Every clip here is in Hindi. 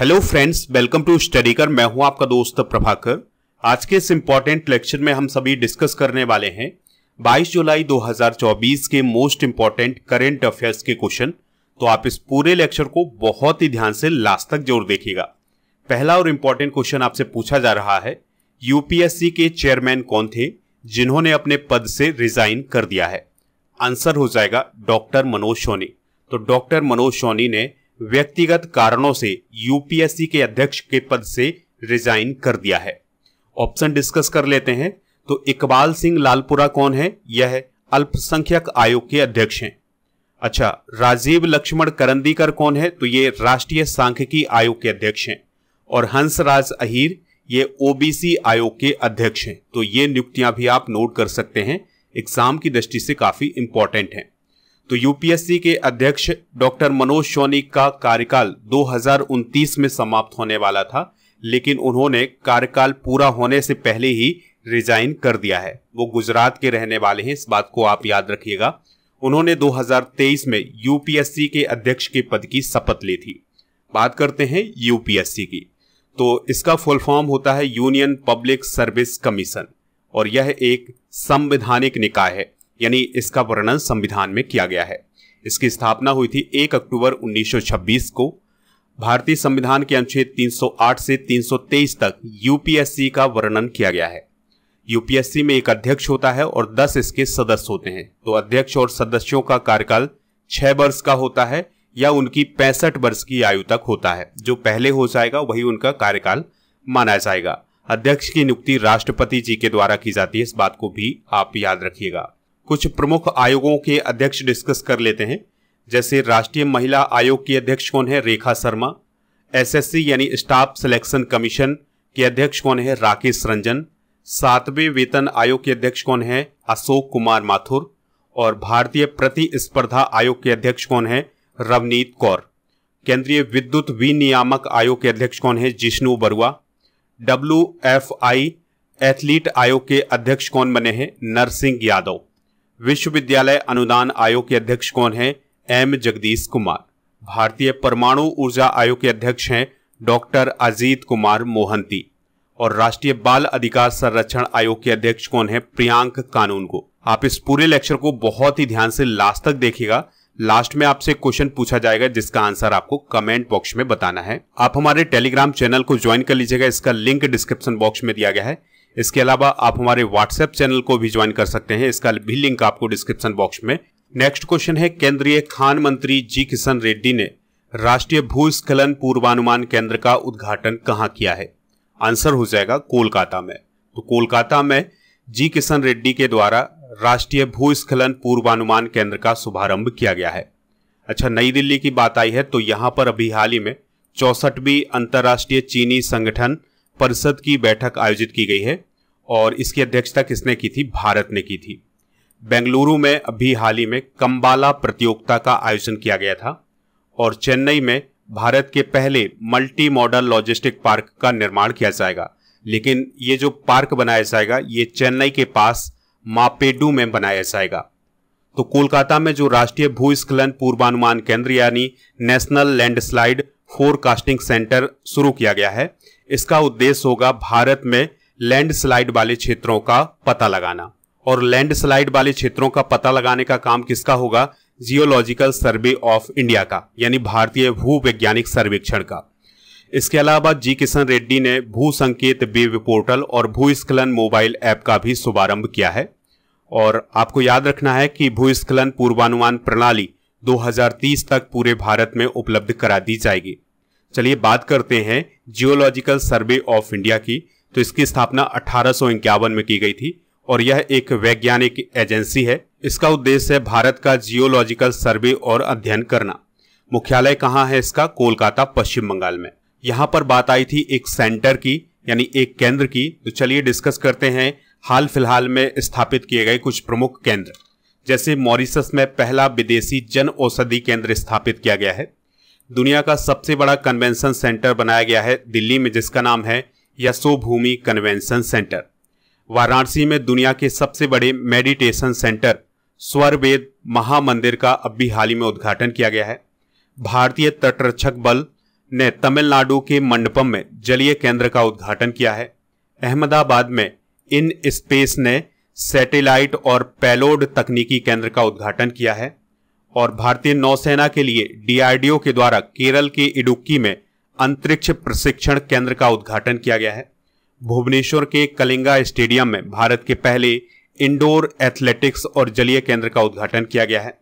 hello friends welcome to study कर मैं हूं आपका दोस्त प्रभाकर आज के इस इम्पॉर्टेंट लेक्चर में हम सभी डिस्कस करने वाले हैं 22 जुलाई 2024 के मोस्ट इम्पॉर्टेंट करेंट अफेयर्स के क्वेश्चन तो आप इस पूरे लेक्चर को बहुत ही ध्यान से लास्ट तक जरूर देखिएगा पहला और इम्पोर्टेंट क्वेश्चन आपसे पूछा जा रहा है यूपीएससी के चेयरमैन कौन थे जिन्होंने अपने पद से रिजाइन कर दिया है आंसर हो जाएगा डॉक्टर मनोज सोनी तो डॉक्टर मनोज सोनी ने व्यक्तिगत कारणों से यूपीएससी के अध्यक्ष के पद से रिजाइन कर दिया है ऑप्शन डिस्कस कर लेते हैं तो इकबाल सिंह लालपुरा कौन है यह अल्पसंख्यक आयोग के अध्यक्ष हैं अच्छा राजीव लक्ष्मण करंदीकर कौन है तो ये राष्ट्रीय सांख्यिकी आयोग के अध्यक्ष हैं और हंसराज अहिर ये ओबीसी आयोग के अध्यक्ष हैं तो ये नियुक्तियां भी आप नोट कर सकते हैं एग्जाम की दृष्टि से काफी इंपॉर्टेंट हैं तो यूपीएससी के अध्यक्ष डॉक्टर मनोज सोनी का कार्यकाल 2029 में समाप्त होने वाला था लेकिन उन्होंने कार्यकाल पूरा होने से पहले ही रिजाइन कर दिया है वो गुजरात के रहने वाले हैं इस बात को आप याद रखिएगा उन्होंने 2023 में यूपीएससी के अध्यक्ष के पद की शपथ ली थी बात करते हैं यूपीएससी की तो इसका फुल फॉर्म होता है यूनियन पब्लिक सर्विस कमीशन और यह एक संवैधानिक निकाय है यानी इसका वर्णन संविधान में किया गया है इसकी स्थापना हुई थी 1 अक्टूबर 1926 को भारतीय संविधान के अनुच्छेद 308 से 323 तक यूपीएससी का वर्णन किया गया है यूपीएससी में एक अध्यक्ष होता है और 10 इसके सदस्य होते हैं तो अध्यक्ष और सदस्यों का कार्यकाल छह वर्ष का होता है या उनकी पैंसठ वर्ष की आयु तक होता है जो पहले हो जाएगा वही उनका कार्यकाल माना जाएगा अध्यक्ष की नियुक्ति राष्ट्रपति जी के द्वारा की जाती है इस बात को भी आप याद रखिएगा कुछ प्रमुख आयोगों के अध्यक्ष डिस्कस कर लेते हैं जैसे राष्ट्रीय महिला आयोग की अध्यक्ष कौन है रेखा शर्मा एसएससी यानी स्टाफ सिलेक्शन कमीशन के अध्यक्ष कौन है राकेश रंजन सातवें वेतन आयोग के अध्यक्ष कौन है अशोक कुमार माथुर और भारतीय प्रतिस्पर्धा आयोग के अध्यक्ष कौन है रवनीत कौर केंद्रीय विद्युत विनियामक आयोग के अध्यक्ष कौन है Jishnu Barua W F I athlete आयोग के अध्यक्ष कौन बने हैं नरसिंह यादव विश्वविद्यालय अनुदान आयोग के अध्यक्ष कौन हैं एम जगदीश कुमार भारतीय परमाणु ऊर्जा आयोग के अध्यक्ष हैं डॉक्टर अजीत कुमार मोहंती और राष्ट्रीय बाल अधिकार संरक्षण आयोग के अध्यक्ष कौन है प्रियांक कानून को आप इस पूरे लेक्चर को बहुत ही ध्यान से लास्ट तक देखिएगा लास्ट में आपसे क्वेश्चन पूछा जाएगा जिसका आंसर आपको कमेंट बॉक्स में बताना है आप हमारे टेलीग्राम चैनल को ज्वाइन कर लीजिएगा इसका लिंक डिस्क्रिप्शन बॉक्स में दिया गया है इसके अलावा आप हमारे व्हाट्सएप चैनल को भी ज्वाइन कर सकते हैं इसका भी लिंक आपको डिस्क्रिप्शन बॉक्स में नेक्स्ट क्वेश्चन है केंद्रीय खान मंत्री जी किशन रेड्डी ने राष्ट्रीय भूस्खलन पूर्वानुमान केंद्र का उद्घाटन कहाँ किया है आंसर हो जाएगा कोलकाता में तो कोलकाता में जी किशन रेड्डी के द्वारा राष्ट्रीय भूस्खलन पूर्वानुमान केंद्र का शुभारंभ किया गया है अच्छा नई दिल्ली की बात आई है तो यहाँ पर अभी हाल ही में चौसठवीं अंतर्राष्ट्रीय चीनी संगठन परिषद की बैठक आयोजित की गई है और इसकी अध्यक्षता किसने की थी भारत ने की थी बेंगलुरु में अभी हाल ही में कम्बाला प्रतियोगिता का आयोजन किया गया था और चेन्नई में भारत के पहले मल्टी मॉडल लॉजिस्टिक पार्क का निर्माण किया जाएगा लेकिन ये जो पार्क बनाया जाएगा ये चेन्नई के पास मापेडू में बनाया जाएगा तो कोलकाता में जो राष्ट्रीय भूस्खलन पूर्वानुमान केंद्र यानी नेशनल लैंडस्लाइड फोरकास्टिंग सेंटर शुरू किया गया है इसका उद्देश्य होगा भारत में लैंडस्लाइड वाले क्षेत्रों का पता लगाना और लैंडस्लाइड वाले क्षेत्रों का पता लगाने का काम किसका होगा जियोलॉजिकल सर्वे ऑफ इंडिया का यानी भारतीय भू वैज्ञानिक सर्वेक्षण का इसके अलावा जी किशन रेड्डी ने भू संकेत वेब पोर्टल और भूस्खलन मोबाइल ऐप का भी शुभारंभ किया है और आपको याद रखना है कि भूस्खलन पूर्वानुमान प्रणाली 2030 तक पूरे भारत में उपलब्ध करा दी जाएगी चलिए बात करते हैं जियोलॉजिकल सर्वे ऑफ इंडिया की तो इसकी स्थापना अठारह में की गई थी और यह एक वैज्ञानिक एजेंसी है इसका उद्देश्य है भारत का जियोलॉजिकल सर्वे और अध्ययन करना मुख्यालय कहाँ है इसका कोलकाता पश्चिम बंगाल में यहाँ पर बात आई थी एक सेंटर की यानी एक केंद्र की तो चलिए डिस्कस करते हैं हाल फिलहाल में स्थापित किए गए कुछ प्रमुख केंद्र जैसे मॉरिसस में पहला विदेशी जन औषधि केंद्र स्थापित किया गया है दुनिया का सबसे बड़ा कन्वेंशन सेंटर बनाया गया है दिल्ली में जिसका नाम है Yashobhoomi convention centre Varanasi में दुनिया के सबसे बड़े मेडिटेशन सेंटर स्वरवेद महामंदिर का अब भी हाल ही में उद्घाटन किया गया है भारतीय तटरक्षक बल ने तमिलनाडु के मंडपम में जलीय केंद्र का उद्घाटन किया है अहमदाबाद में इन स्पेस ने सैटेलाइट और पैलोड तकनीकी केंद्र का उद्घाटन किया है और भारतीय नौसेना के लिए डीआरडीओ के द्वारा केरल के इडुक्की में अंतरिक्ष प्रशिक्षण केंद्र का उद्घाटन किया गया है भुवनेश्वर के कलिंगा स्टेडियम में भारत के पहले इंडोर एथलेटिक्स और जलीय केंद्र का उद्घाटन किया गया है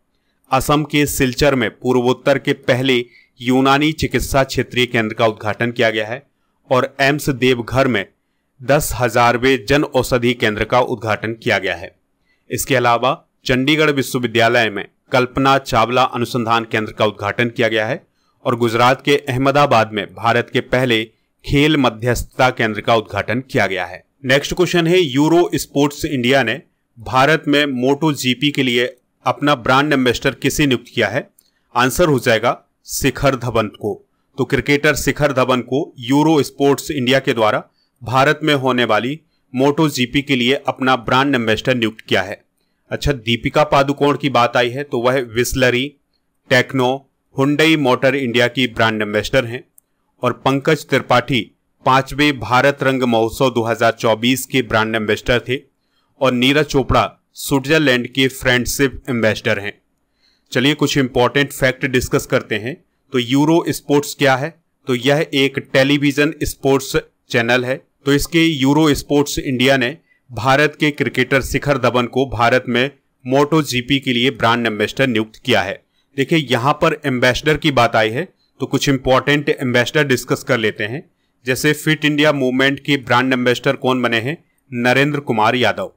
असम के सिलचर में पूर्वोत्तर के पहले यूनानी चिकित्सा क्षेत्रीय केंद्र का उद्घाटन किया गया है और एम्स देवघर में दस हजारवे जन औषधि केंद्र का उद्घाटन किया गया है इसके अलावा चंडीगढ़ विश्वविद्यालय में कल्पना चावला अनुसंधान केंद्र का उद्घाटन किया गया है और गुजरात के अहमदाबाद में भारत के पहले खेल मध्यस्थता केंद्र का उद्घाटन किया गया है नेक्स्ट क्वेश्चन है यूरो स्पोर्ट्स इंडिया ने भारत में मोटो जीपी के लिए अपना ब्रांड एम्बेसडर किसे नियुक्त किया है आंसर हो जाएगा शिखर धवन को तो क्रिकेटर शिखर धवन को यूरो स्पोर्ट्स इंडिया के द्वारा भारत में होने वाली मोटो जीपी के लिए अपना ब्रांड एम्बेसडर नियुक्त किया है अच्छा दीपिका पादुकोण की बात आई है तो वह विस्लरी टेक्नो हुंडई मोटर इंडिया की ब्रांड एम्बेसडर हैं और पंकज त्रिपाठी पांचवें भारत रंग महोत्सव 2024 के ब्रांड एम्बेसडर थे और नीरज चोपड़ा स्विट्जरलैंड के फ्रेंडशिप एम्बेसडर हैं चलिए कुछ इंपॉर्टेंट फैक्ट डिस्कस करते हैं तो यूरो स्पोर्ट्स क्या है तो यह एक टेलीविजन स्पोर्ट्स चैनल है तो इसके यूरो स्पोर्ट्स इंडिया ने भारत के क्रिकेटर शिखर धवन को भारत में मोटो जीपी के लिए ब्रांड एम्बेसडर नियुक्त किया है देखिए यहाँ पर एम्बेसडर की बात आई है तो कुछ इंपॉर्टेंट एम्बेसडर डिस्कस कर लेते हैं जैसे फिट इंडिया मूवमेंट के ब्रांड एम्बेसडर कौन बने हैं नरेंद्र कुमार यादव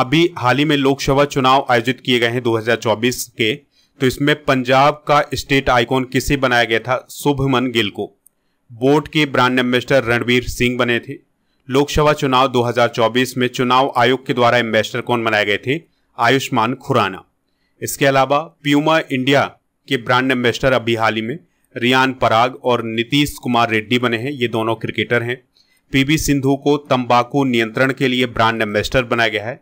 अभी हाल ही में लोकसभा चुनाव आयोजित किए गए हैं 2024 के तो इसमें पंजाब का स्टेट आइकॉन किसे बनाया गया था शुभमन गिल को बोर्ड के ब्रांड एम्बेसडर रणवीर सिंह बने थे लोकसभा चुनाव 2024 में चुनाव आयोग के द्वारा एम्बेसडर कौन बनाए गए थे आयुष्मान खुराना इसके अलावा प्यूमा इंडिया के ब्रांड एम्बेसडर अभी हाल ही में रियान पराग और नीतीश कुमार रेड्डी बने हैं ये दोनों क्रिकेटर हैं पीवी सिंधु को तंबाकू नियंत्रण के लिए ब्रांड एम्बेसडर बनाया गया है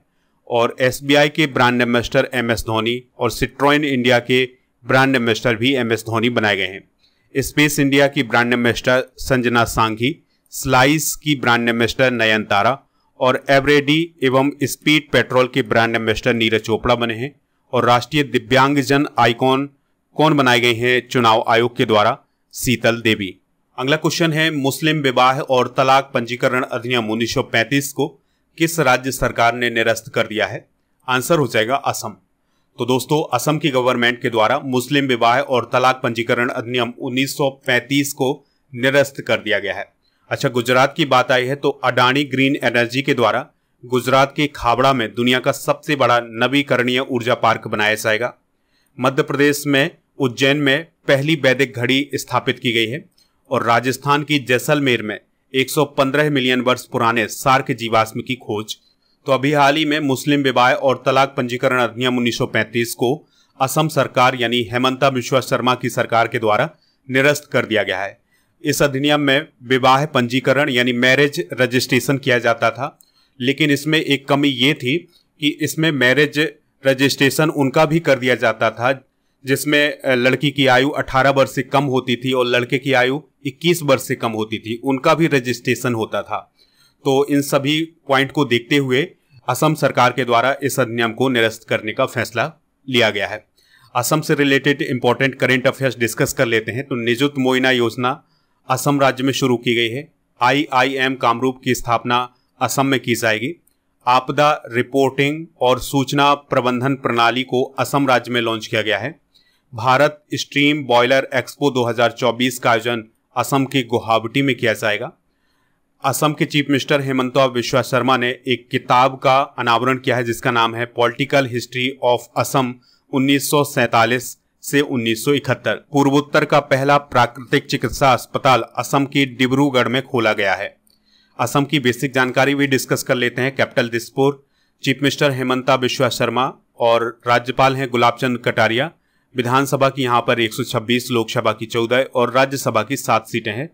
और एसबीआई के brand ambassador M S Dhoni और सिट्रोइन इंडिया के ब्रांड एम्बेसडर भी एम एस धोनी बनाए गए हैं स्पेस इंडिया की brand ambassador Sanjana Sanghi slice की ब्रांड नयन तारा और एवरेडी एवं स्पीड पेट्रोल के ब्रांड एम्बेस्टर नीरज चोपड़ा बने हैं और राष्ट्रीय दिव्यांगजन आइकॉन कौन बनाए गए हैं चुनाव आयोग के द्वारा शीतल देवी अगला क्वेश्चन है मुस्लिम विवाह और तलाक पंजीकरण अधिनियम उन्नीस को किस राज्य सरकार ने निरस्त कर दिया है आंसर हो जाएगा असम तो दोस्तों असम की गवर्नमेंट के द्वारा मुस्लिम विवाह और तलाक पंजीकरण अधिनियम 1935 को निरस्त कर दिया गया है अच्छा गुजरात की बात आई है तो अडानी ग्रीन एनर्जी के द्वारा गुजरात के खाबड़ा में दुनिया का सबसे बड़ा नवीकरणीय ऊर्जा पार्क बनाया जाएगा मध्य प्रदेश में उज्जैन में पहली वैदिक घड़ी स्थापित की गई है और राजस्थान की जैसलमेर में 115 मिलियन वर्ष पुराने सार्क जीवाश्म की खोज तो अभी हाल ही में मुस्लिम विवाह और तलाक पंजीकरण अधिनियम 1935 को असम सरकार यानी हेमंता बिश्वा शर्मा की सरकार के द्वारा निरस्त कर दिया गया है इस अधिनियम में विवाह पंजीकरण यानी मैरिज रजिस्ट्रेशन किया जाता था लेकिन इसमें एक कमी ये थी कि इसमें मैरिज रजिस्ट्रेशन उनका भी कर दिया जाता था जिसमें लड़की की आयु 18 वर्ष से कम होती थी और लड़के की आयु 21 वर्ष से कम होती थी उनका भी रजिस्ट्रेशन होता था तो इन सभी पॉइंट को देखते हुए असम सरकार के द्वारा इस अधिनियम को निरस्त करने का फैसला लिया गया है असम से related important current affairs discuss कर लेते हैं तो निजुत मोइना योजना असम राज्य में शुरू की गई है आई आई एम कामरूप की स्थापना असम में की जाएगी आपदा रिपोर्टिंग और सूचना प्रबंधन प्रणाली को असम राज्य में लॉन्च किया गया है भारत स्ट्रीम बॉयलर एक्सपो 2024 का आयोजन असम के गुवाहाटी में किया जाएगा असम के चीफ मिनिस्टर हेमंता विश्वा शर्मा ने एक किताब का अनावरण किया है जिसका नाम है पॉलिटिकल हिस्ट्री ऑफ असम उन्नीस से 1971 पूर्वोत्तर का पहला प्राकृतिक चिकित्सा अस्पताल असम की डिब्रूगढ़ में खोला गया है असम की बेसिक जानकारी भी डिस्कस कर लेते हैं capital Dispur chief minister Himanta Biswa Sarma और राज्यपाल हैं गुलाबचंद कटारिया विधानसभा की यहाँ पर 126 लोकसभा की 14 और राज्यसभा की सात सीटें हैं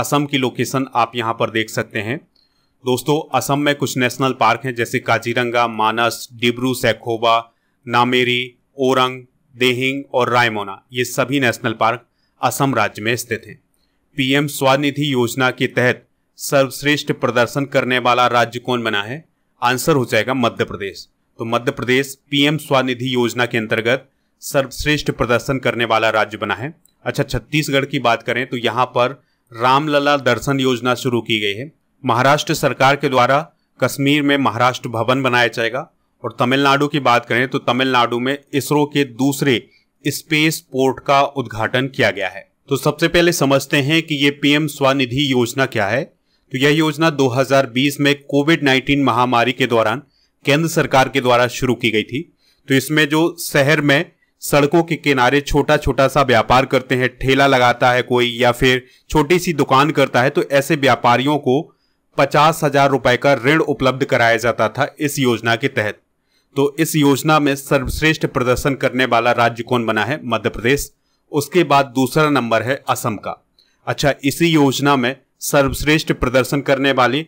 असम की लोकेशन आप यहाँ पर देख सकते हैं दोस्तों असम में कुछ नेशनल पार्क हैं जैसे काजीरंगा मानस डिब्रू सैखोबा नामेरी ओरंग देहिंग और रायमोना ये सभी नेशनल पार्क असम राज्य में स्थित हैं पीएम स्वानिधि योजना के तहत सर्वश्रेष्ठ प्रदर्शन करने वाला राज्य कौन बना है आंसर हो जाएगा मध्य प्रदेश तो मध्य प्रदेश पीएम स्वानिधि योजना के अंतर्गत सर्वश्रेष्ठ प्रदर्शन करने वाला राज्य बना है अच्छा छत्तीसगढ़ की बात करें तो यहाँ पर रामलला दर्शन योजना शुरू की गई है महाराष्ट्र सरकार के द्वारा कश्मीर में महाराष्ट्र भवन बनाया जाएगा और तमिलनाडु की बात करें तो तमिलनाडु में इसरो के दूसरे स्पेस पोर्ट का उद्घाटन किया गया है तो सबसे पहले समझते हैं कि ये पीएम स्वनिधि योजना क्या है तो यह योजना 2020 में कोविड 19 महामारी के दौरान केंद्र सरकार के द्वारा शुरू की गई थी तो इसमें जो शहर में सड़कों के किनारे छोटा छोटा सा व्यापार करते हैं ठेला लगाता है कोई या फिर छोटी सी दुकान करता है तो ऐसे व्यापारियों को पचास हजार रुपए का ऋण उपलब्ध कराया जाता था इस योजना के तहत तो इस योजना में सर्वश्रेष्ठ प्रदर्शन करने वाला राज्य कौन बना है मध्य प्रदेश उसके बाद दूसरा नंबर है असम का अच्छा इसी योजना में सर्वश्रेष्ठ प्रदर्शन करने वाली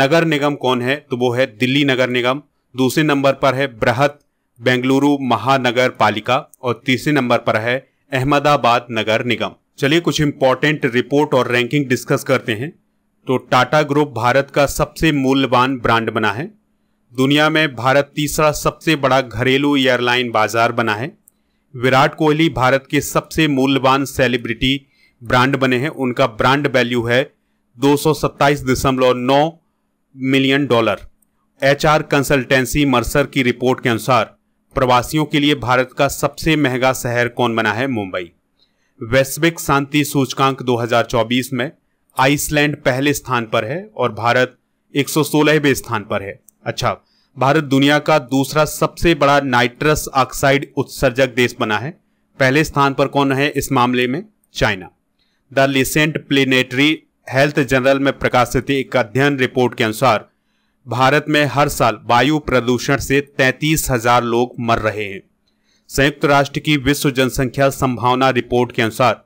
नगर निगम कौन है तो वो है दिल्ली नगर निगम दूसरे नंबर पर है बृहत बेंगलुरु महानगर पालिका और तीसरे नंबर पर है अहमदाबाद नगर निगम चलिए कुछ इंपॉर्टेंट रिपोर्ट और रैंकिंग डिस्कस करते हैं तो टाटा ग्रुप भारत का सबसे मूल्यवान ब्रांड बना है दुनिया में भारत तीसरा सबसे बड़ा घरेलू एयरलाइन बाजार बना है विराट कोहली भारत के सबसे मूल्यवान सेलिब्रिटी ब्रांड बने हैं उनका ब्रांड वैल्यू है दो million dollar HR consultancy Mercer की रिपोर्ट के अनुसार प्रवासियों के लिए भारत का सबसे महंगा शहर कौन बना है मुंबई वैश्विक शांति सूचकांक 2024 में आइसलैंड पहले स्थान पर है और भारत 116वें स्थान पर है अच्छा भारत दुनिया का दूसरा सबसे बड़ा नाइट्रस ऑक्साइड उत्सर्जक देश बना है पहले स्थान पर कौन है इस मामले में China the Lancet planetary health journal में प्रकाशित एक अध्ययन रिपोर्ट के अनुसार भारत में हर साल वायु प्रदूषण से तैंतीस हजार लोग मर रहे हैं संयुक्त राष्ट्र की विश्व जनसंख्या संभावना रिपोर्ट के अनुसार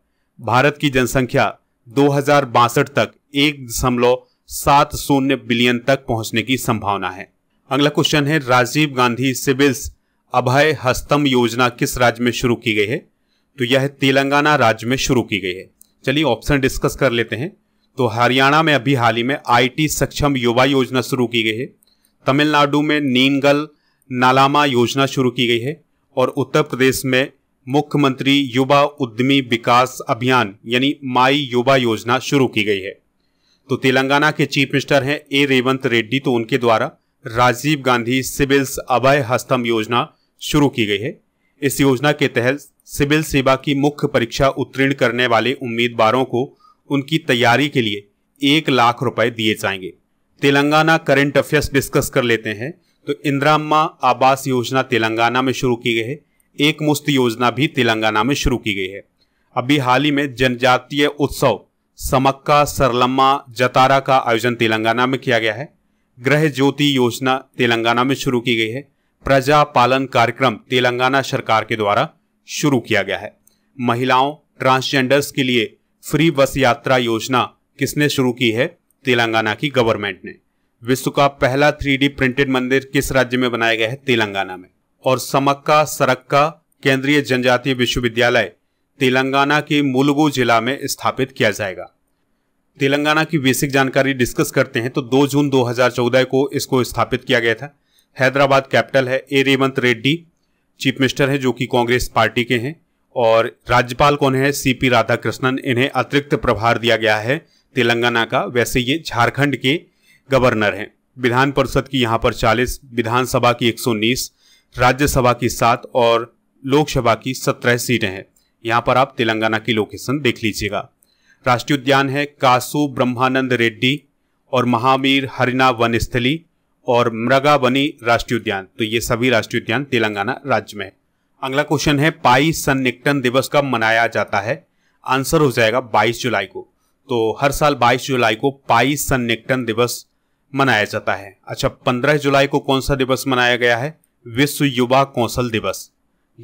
भारत की जनसंख्या दो तक एक दशमलव सात शून्य बिलियन तक पहुंचने की संभावना है अगला क्वेश्चन है राजीव गांधी सिविल्स अभय हस्तम योजना किस राज्य में शुरू की गई है तो यह तेलंगाना राज्य में शुरू की गई है चलिए ऑप्शन डिस्कस कर लेते हैं तो हरियाणा में अभी हाल ही में आईटी सक्षम युवा योजना शुरू की गई है तमिलनाडु में नीनगल नालामा योजना शुरू की गई है और उत्तर प्रदेश में मुख्यमंत्री युवा उद्यमी विकास अभियान यानी माई युवा योजना शुरू की गई है तो तेलंगाना के चीफ मिनिस्टर हैं ए रेवंत रेड्डी तो उनके द्वारा राजीव गांधी सिविल्स अभय हस्तम योजना शुरू की गई है इस योजना के तहत सिविल सेवा की मुख्य परीक्षा उत्तीर्ण करने वाले उम्मीदवारों को उनकी तैयारी के लिए एक लाख रुपए दिए जाएंगे तेलंगाना करंट अफेयर्स डिस्कस कर लेते हैं तो इंद्रामा आवास योजना तेलंगाना में शुरू की गई है एक मुस्त योजना भी तेलंगाना में शुरू की गई है अभी हाल ही में जनजातीय उत्सव समक्का सरलम्मा जतारा का आयोजन तेलंगाना में किया गया है ग्रह ज्योति योजना तेलंगाना में शुरू की गई है प्रजा पालन कार्यक्रम तेलंगाना सरकार के द्वारा शुरू किया गया है महिलाओं ट्रांसजेंडर्स के लिए फ्री बस यात्रा योजना किसने शुरू की है तेलंगाना की गवर्नमेंट ने विश्व का पहला थ्री प्रिंटेड मंदिर किस राज्य में बनाया गया है तेलंगाना में और समक्का सरक्का केंद्रीय जनजातीय विश्वविद्यालय तेलंगाना के मुलगू जिला में स्थापित किया जाएगा तेलंगाना की बेसिक जानकारी डिस्कस करते हैं तो 2 जून 2014 को इसको स्थापित किया गया था हैदराबाद कैपिटल है A Revanth Reddy chief minister है जो कि कांग्रेस पार्टी के हैं और राज्यपाल कौन है सी पी राधाकृष्णन इन्हें अतिरिक्त प्रभार दिया गया है तेलंगाना का वैसे ये झारखंड के गवर्नर हैं विधान परिषद की यहाँ पर 40 विधानसभा की 119 राज्यसभा की सात और लोकसभा की सत्रह सीटें हैं यहाँ पर आप तेलंगाना की लोकेशन देख लीजिएगा राष्ट्रीय उद्यान है कासू ब्रह्मानंद रेड्डी और महावीर हरिना वन स्थली और मृगावनी राष्ट्रीय उद्यान तो ये सभी राष्ट्रीय उद्यान तेलंगाना राज्य में अगला क्वेश्चन है पाई सन्निकटन दिवस कब मनाया जाता है आंसर हो जाएगा 22 जुलाई को तो हर साल 22 जुलाई को पाई सन्निकटन दिवस मनाया जाता है अच्छा 15 जुलाई को कौन सा दिवस मनाया गया है विश्व युवा कौशल दिवस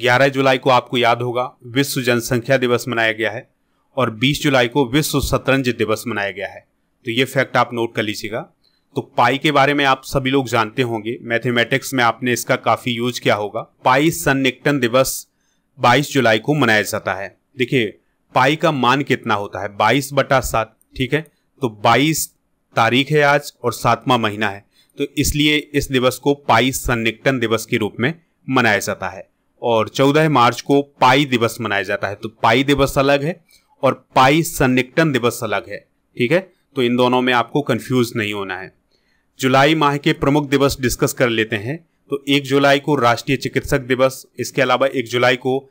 11 जुलाई को आपको याद होगा विश्व जनसंख्या दिवस मनाया गया है और 20 जुलाई को विश्व शतरंज दिवस मनाया गया है तो ये फैक्ट आप नोट कर लीजिएगा तो पाई के बारे में आप सभी लोग जानते होंगे मैथमेटिक्स में आपने इसका काफ़ी यूज किया होगा पाई सन्निकटन दिवस 22 जुलाई को मनाया जाता है देखिए पाई का मान कितना होता है 22 बटा सात ठीक है तो 22 तारीख है आज और सातवां महीना है तो इसलिए इस दिवस को पाई सन्निकटन दिवस के रूप में मनाया जाता है और 14 मार्च को पाई दिवस मनाया जाता है तो पाई दिवस अलग है और पाई सन्निकटन दिवस अलग है ठीक है तो इन दोनों में आपको कंफ्यूज नहीं होना है जुलाई माह के प्रमुख दिवस डिस्कस कर लेते हैं तो एक जुलाई को राष्ट्रीय चिकित्सक दिवस इसके अलावा एक जुलाई को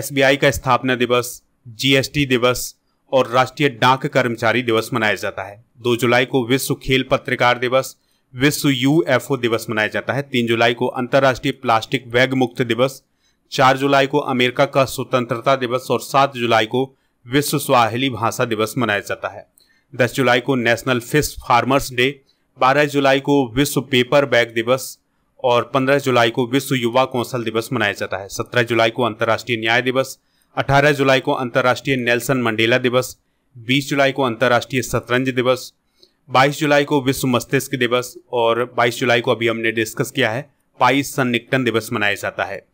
एस का स्थापना दिवस जीएसटी दिवस और राष्ट्रीय डाक कर्मचारी दिवस मनाया जाता है दो जुलाई को विश्व खेल पत्रकार दिवस विश्व यूएफओ दिवस मनाया जाता है तीन जुलाई को अंतर्राष्ट्रीय प्लास्टिक वैग मुक्त दिवस चार जुलाई को अमेरिका का स्वतंत्रता दिवस और सात जुलाई को विश्व स्वाहली भाषा दिवस मनाया जाता है दस जुलाई को नेशनल फिश फार्मर्स डे बारह जुलाई को विश्व पेपर बैग दिवस और पंद्रह जुलाई को विश्व युवा कौशल दिवस मनाया जाता है सत्रह जुलाई को अंतर्राष्ट्रीय न्याय दिवस अठारह जुलाई को अंतर्राष्ट्रीय नेल्सन मंडेला दिवस बीस जुलाई को अंतर्राष्ट्रीय शतरंज दिवस बाईस जुलाई को विश्व मस्तिष्क दिवस और बाईस जुलाई को अभी हमने डिस्कस किया है पाई सन्निकटन दिवस मनाया जाता है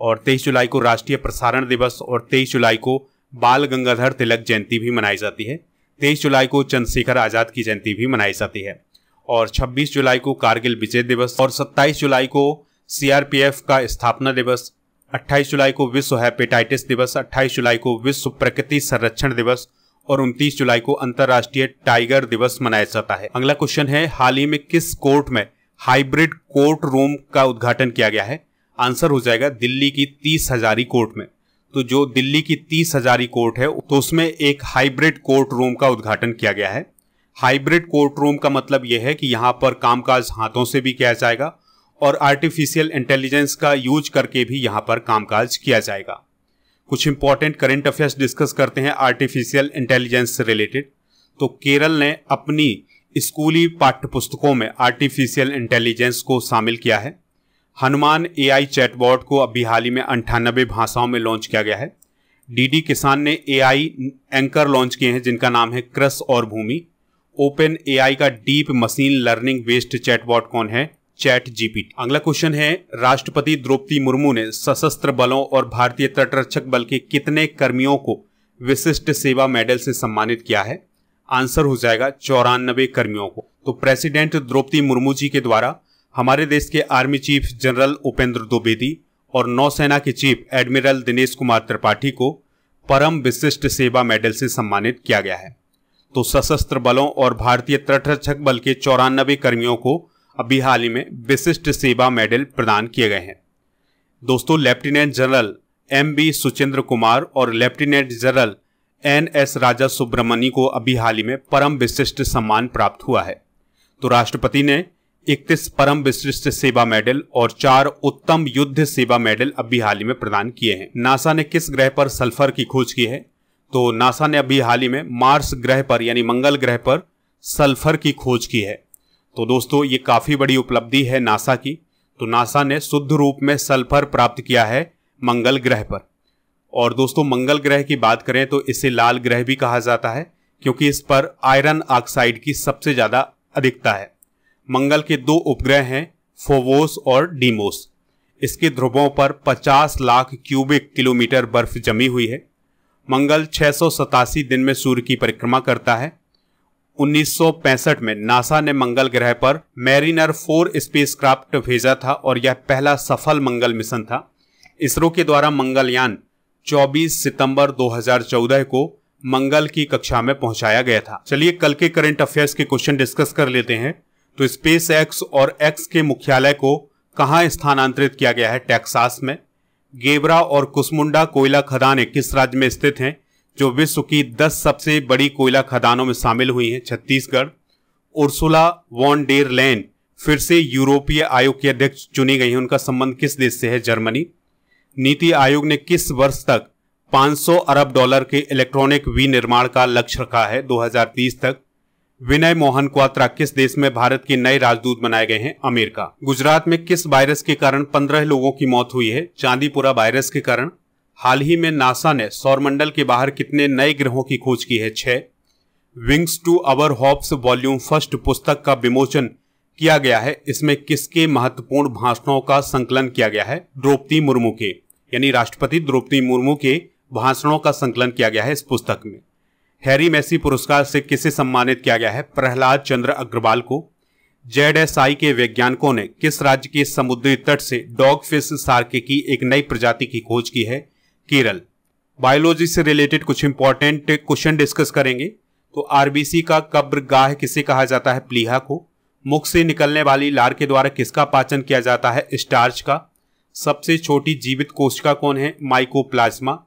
और 23 जुलाई को राष्ट्रीय प्रसारण दिवस और 23 जुलाई को बाल गंगाधर तिलक जयंती भी मनाई जाती है 23 जुलाई को चंद्रशेखर आज़ाद की जयंती भी मनाई जाती है और 26 जुलाई को कारगिल विजय दिवस और 27 जुलाई को सीआरपीएफ का स्थापना दिवस 28 जुलाई को विश्व हेपेटाइटिस दिवस 28 जुलाई को विश्व प्रकृति संरक्षण दिवस और 29 जुलाई को अंतर्राष्ट्रीय टाइगर दिवस मनाया जाता है अगला क्वेश्चन है हाल ही में किस कोर्ट में हाइब्रिड कोर्ट रूम का उद्घाटन किया गया है आंसर हो जाएगा दिल्ली की तीस हजारी कोर्ट में तो जो दिल्ली की तीस हजारी कोर्ट है तो उसमें एक हाइब्रिड कोर्ट रूम का उद्घाटन किया गया है हाइब्रिड कोर्ट रूम का मतलब यह है कि यहाँ पर कामकाज हाथों से भी किया जाएगा और आर्टिफिशियल इंटेलिजेंस का यूज करके भी यहाँ पर कामकाज किया जाएगा कुछ इंपॉर्टेंट करेंट अफेयर्स डिस्कस करते हैं आर्टिफिशियल इंटेलिजेंस से रिलेटेड तो केरल ने अपनी स्कूली पाठ्य पुस्तकों में आर्टिफिशियल इंटेलिजेंस को शामिल किया है हनुमान एआई चैटबॉट को अभी हाल ही में अंठानबे भाषाओं में लॉन्च किया गया है डीडी किसान ने एआई एंकर लॉन्च किए हैं जिनका नाम है क्रस और भूमि ओपन एआई का deep machine learning based chatbot कौन है चैट जीपीटी अगला क्वेश्चन है राष्ट्रपति द्रौपदी मुर्मू ने सशस्त्र बलों और भारतीय तटरक्षक बल के कितने कर्मियों को विशिष्ट सेवा मेडल से सम्मानित किया है आंसर हो जाएगा चौरानबे कर्मियों को तो प्रेसिडेंट द्रौपदी मुर्मू जी के द्वारा हमारे देश के army chief general Upendra Dwivedi और नौसेना के चीफ एडमिरल दिनेश कुमार त्रिपाठी को परम विशिष्ट सेवा मेडल से सम्मानित किया गया है तो सशस्त्र बलों और भारतीय तटरक्षक बल के चौरानबे कर्मियों को अभी हाल ही में विशिष्ट सेवा मेडल प्रदान किए गए हैं दोस्तों lieutenant general M B Suchindra Kumar और lieutenant general N S Raja Subramani को अभी हाल ही में परम विशिष्ट सम्मान प्राप्त हुआ है तो राष्ट्रपति ने इकतीस परम विशिष्ट सेवा मेडल और चार उत्तम युद्ध सेवा मेडल अभी हाल ही में प्रदान किए हैं नासा ने किस ग्रह पर सल्फर की खोज की है तो नासा ने अभी हाल ही में मार्स ग्रह पर यानी मंगल ग्रह पर सल्फर की खोज की है तो दोस्तों ये काफ़ी बड़ी उपलब्धि है नासा की तो नासा ने शुद्ध रूप में सल्फर प्राप्त किया है मंगल ग्रह पर और दोस्तों मंगल ग्रह की बात करें तो इसे लाल ग्रह भी कहा जाता है क्योंकि इस पर आयरन ऑक्साइड की सबसे ज़्यादा अधिकता है मंगल के दो उपग्रह हैं फोवोस और डीमोस इसके ध्रुवों पर 50 लाख क्यूबिक किलोमीटर बर्फ जमी हुई है मंगल छः दिन में सूर्य की परिक्रमा करता है 1965 में नासा ने मंगल ग्रह पर मैरिनर फोर स्पेसक्राफ्ट भेजा था और यह पहला सफल मंगल मिशन था इसरो के द्वारा मंगलयान 24 सितंबर 2014 को मंगल की कक्षा में पहुंचाया गया था चलिए कल के करंट अफेयर्स के क्वेश्चन डिस्कस कर लेते हैं तो स्पेस एक्स और एक्स के मुख्यालय को कहाँ स्थानांतरित किया गया है टेक्सास में गेबरा और कुसमुंडा कोयला खदानें किस राज्य में स्थित हैं जो विश्व की 10 सबसे बड़ी कोयला खदानों में शामिल हुई हैं Chhattisgarh Ursula von der Leyen फिर से यूरोपीय आयोग की अध्यक्ष चुनी गई हैं उनका संबंध किस देश से है जर्मनी नीति आयोग ने किस वर्ष तक 500 अरब डॉलर के इलेक्ट्रॉनिक विनिर्माण का लक्ष्य रखा है 2030 तक विनय मोहन क्वात्रा किस देश में भारत के नए राजदूत बनाए गए हैं अमेरिका गुजरात में किस वायरस के कारण पंद्रह लोगों की मौत हुई है चांदीपुरा वायरस के कारण हाल ही में नासा ने सौरमंडल के बाहर कितने नए ग्रहों की खोज की है छह wings to our hopes volume first पुस्तक का विमोचन किया गया है इसमें किसके महत्वपूर्ण भाषणों का संकलन किया गया है द्रौपदी मुर्मू के यानी राष्ट्रपति द्रौपदी मुर्मू के भाषणों का संकलन किया गया है इस पुस्तक में हैरी मैसी पुरस्कार से किसे सम्मानित किया गया है प्रहलाद चंद्र अग्रवाल को जेड एस आई के वैज्ञानिकों ने किस राज्य के समुद्री तट से डॉग फिश सार्के की एक नई प्रजाति की खोज की है केरल बायोलॉजी से रिलेटेड कुछ इंपॉर्टेंट क्वेश्चन डिस्कस करेंगे तो आरबीसी का कब्र गाह किसे कहा जाता है प्लीहा को मुख से निकलने वाली लार के द्वारा किसका पाचन किया जाता है स्टार्च का सबसे छोटी जीवित कोशिका कौन है माइकोप्लाज्मा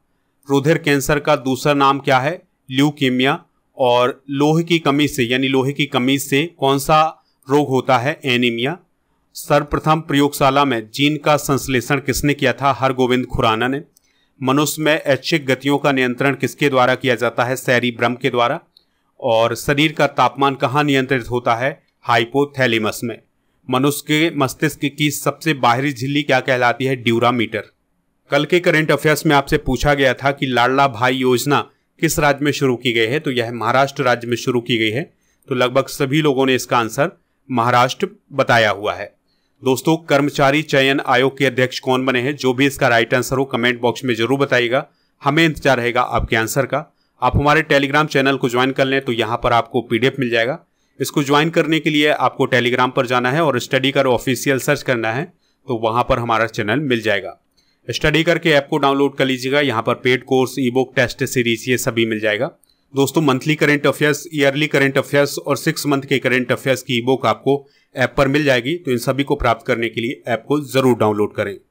रुधिर कैंसर का दूसरा नाम क्या है ल्यूकेमिया और लोहे की कमी से यानी लोहे की कमी से कौन सा रोग होता है एनीमिया सर्वप्रथम प्रयोगशाला में जीन का संश्लेषण किसने किया था हरगोविंद खुराना ने मनुष्य में ऐच्छिक गतियों का नियंत्रण किसके द्वारा किया जाता है सैरी ब्रह्म के द्वारा और शरीर का तापमान कहाँ नियंत्रित होता है हाइपोथैलेमस में मनुष्य के मस्तिष्क की सबसे बाहरी झिल्ली क्या कहलाती है ड्यूरामीटर कल के करेंट अफेयर्स में आपसे पूछा गया था कि लाडला भाई योजना किस राज्य में शुरू की गई है तो यह महाराष्ट्र राज्य में शुरू की गई है तो लगभग सभी लोगों ने इसका आंसर महाराष्ट्र बताया हुआ है दोस्तों कर्मचारी चयन आयोग के अध्यक्ष कौन बने हैं जो भी इसका राइट आंसर हो कमेंट बॉक्स में जरूर बताइएगा हमें इंतजार रहेगा आपके आंसर का आप हमारे टेलीग्राम चैनल को ज्वाइन कर लें तो यहाँ पर आपको पीडीएफ मिल जाएगा इसको ज्वाइन करने के लिए आपको टेलीग्राम पर जाना है और स्टडी कर ऑफिशियल सर्च करना है तो वहाँ पर हमारा चैनल मिल जाएगा स्टडी करके ऐप को डाउनलोड कर लीजिएगा यहाँ पर paid course e book test series ये सभी मिल जाएगा दोस्तों monthly current affairs yearly current affairs और सिक्स मंथ के करेंट अफेयर्स की ई बुक आपको ऐप पर मिल जाएगी तो इन सभी को प्राप्त करने के लिए ऐप को जरूर डाउनलोड करें